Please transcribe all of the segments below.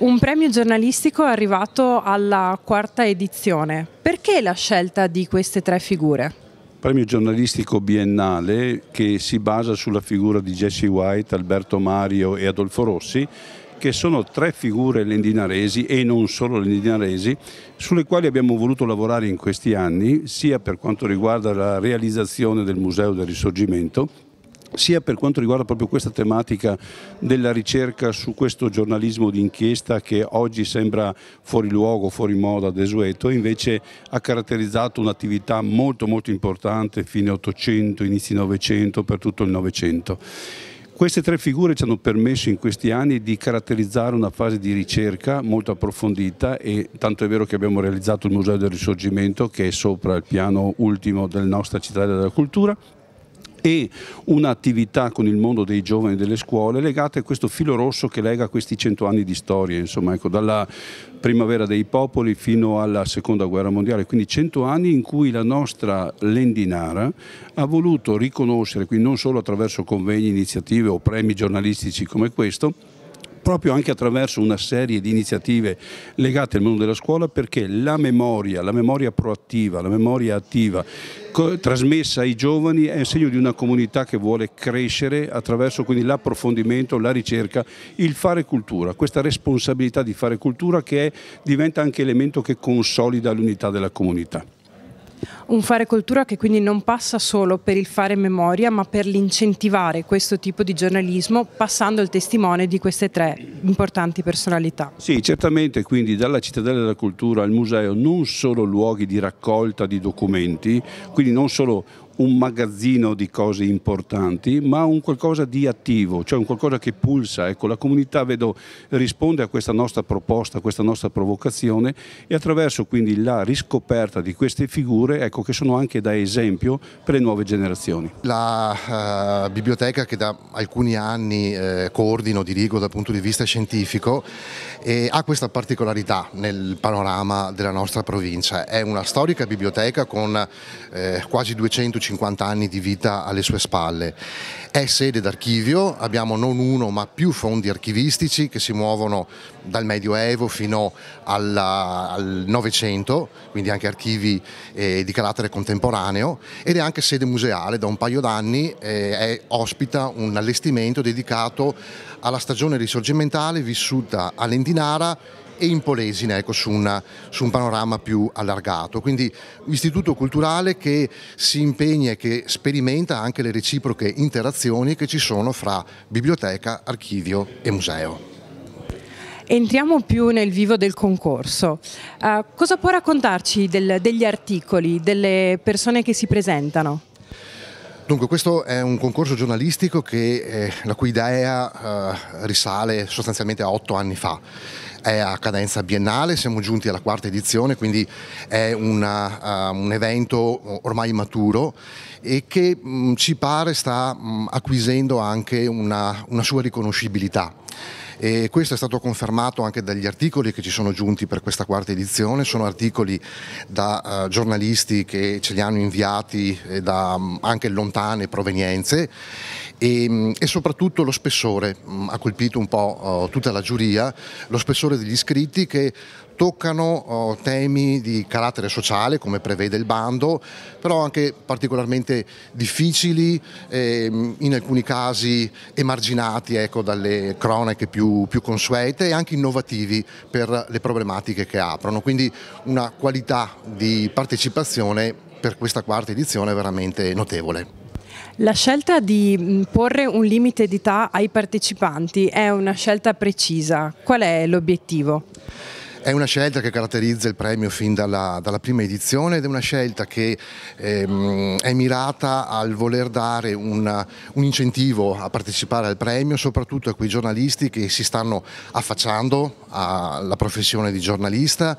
Un premio giornalistico è arrivato alla quarta edizione. Perché la scelta di queste tre figure? Premio giornalistico biennale che si basa sulla figura di Jesse White, Alberto Mario e Adolfo Rossi che sono tre figure lendinaresi e non solo lendinaresi, sulle quali abbiamo voluto lavorare in questi anni, sia per quanto riguarda la realizzazione del Museo del Risorgimento, sia per quanto riguarda proprio questa tematica della ricerca su questo giornalismo di inchiesta che oggi sembra fuori luogo, fuori moda, desueto, invece ha caratterizzato un'attività molto molto importante fine 800, inizi 900, per tutto il 900. Queste tre figure ci hanno permesso in questi anni di caratterizzare una fase di ricerca molto approfondita e tanto è vero che abbiamo realizzato il Museo del Risorgimento che è sopra il piano ultimo della nostra città della cultura e un'attività con il mondo dei giovani delle scuole legate a questo filo rosso che lega questi cento anni di storia, insomma, ecco, dalla primavera dei popoli fino alla seconda guerra mondiale, quindi cento anni in cui la nostra Lendinara ha voluto riconoscere, quindi non solo attraverso convegni, iniziative o premi giornalistici come questo, proprio anche attraverso una serie di iniziative legate al mondo della scuola perché la memoria, la memoria proattiva, la memoria attiva trasmessa ai giovani è segno di una comunità che vuole crescere attraverso l'approfondimento, la ricerca, il fare cultura, questa responsabilità di fare cultura che è, diventa anche elemento che consolida l'unità della comunità. Un fare cultura che quindi non passa solo per il fare memoria, ma per l'incentivare questo tipo di giornalismo passando il testimone di queste tre importanti personalità. Sì, certamente quindi dalla Cittadella della Cultura al museo non solo luoghi di raccolta di documenti, quindi non solo un magazzino di cose importanti, ma un qualcosa di attivo, cioè un qualcosa che pulsa. Ecco, la comunità vedo, risponde a questa nostra proposta, a questa nostra provocazione e attraverso quindi la riscoperta di queste figure ecco, che sono anche da esempio per le nuove generazioni. La eh, biblioteca che da alcuni anni eh, coordino, dirigo dal punto di vista scientifico eh, ha questa particolarità nel panorama della nostra provincia. È una storica biblioteca con eh, quasi 250 50 anni di vita alle sue spalle. È sede d'archivio, abbiamo non uno ma più fondi archivistici che si muovono dal Medioevo fino alla, al Novecento, quindi anche archivi eh, di carattere contemporaneo ed è anche sede museale, da un paio d'anni eh, è, ospita un allestimento dedicato alla stagione risorgimentale vissuta all'Endinara e in Polesine ecco, su, una, su, un panorama più allargato. Quindi un istituto culturale che si impegna e che sperimenta anche le reciproche interazioni che ci sono fra biblioteca, archivio e museo. Entriamo più nel vivo del concorso. Uh, cosa può raccontarci del, degli articoli, delle persone che si presentano? Dunque, questo è un concorso giornalistico che, eh, la cui idea eh, risale sostanzialmente a otto anni fa. È a cadenza biennale, siamo giunti alla quarta edizione, quindi è una, uh, un evento ormai maturo e che mh, mm, ci pare sta mh, mm, acquisendo anche una, una sua riconoscibilità e questo è stato confermato anche dagli articoli che ci sono giunti per questa quarta edizione, sono articoli da eh, giornalisti che ce li hanno inviati da mm, anche lontane provenienze e, ehm, e, soprattutto lo spessore, mm, ha colpito un po' oh, tutta la giuria, lo spessore degli iscritti che toccano oh, temi di carattere sociale come prevede il bando, però anche particolarmente difficili, ehm, in alcuni casi emarginati ecco, dalle cronache più, più, consuete e anche innovativi per le problematiche che aprono, quindi una qualità di partecipazione per questa quarta edizione veramente notevole. La scelta di mm, porre un limite d'età ai partecipanti è una scelta precisa. Qual è l'obiettivo? È una scelta che caratterizza il premio fin dalla, dalla prima edizione ed è una scelta che ehm, è mirata al voler dare una, un incentivo a partecipare al premio, soprattutto a quei giornalisti che si stanno affacciando alla professione di giornalista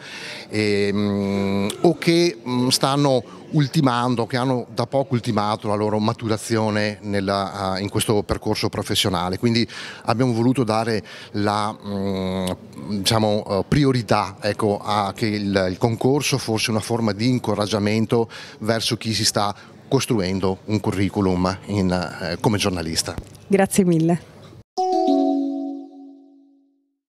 ehm, o che mm, stanno ultimando, che hanno da poco ultimato la loro maturazione nella, in questo percorso professionale. Quindi abbiamo voluto dare la mm, diciamo, eh, priorità ecco, a che il, il concorso fosse una forma di incoraggiamento verso chi si sta costruendo un curriculum in, eh, come giornalista. Grazie mille.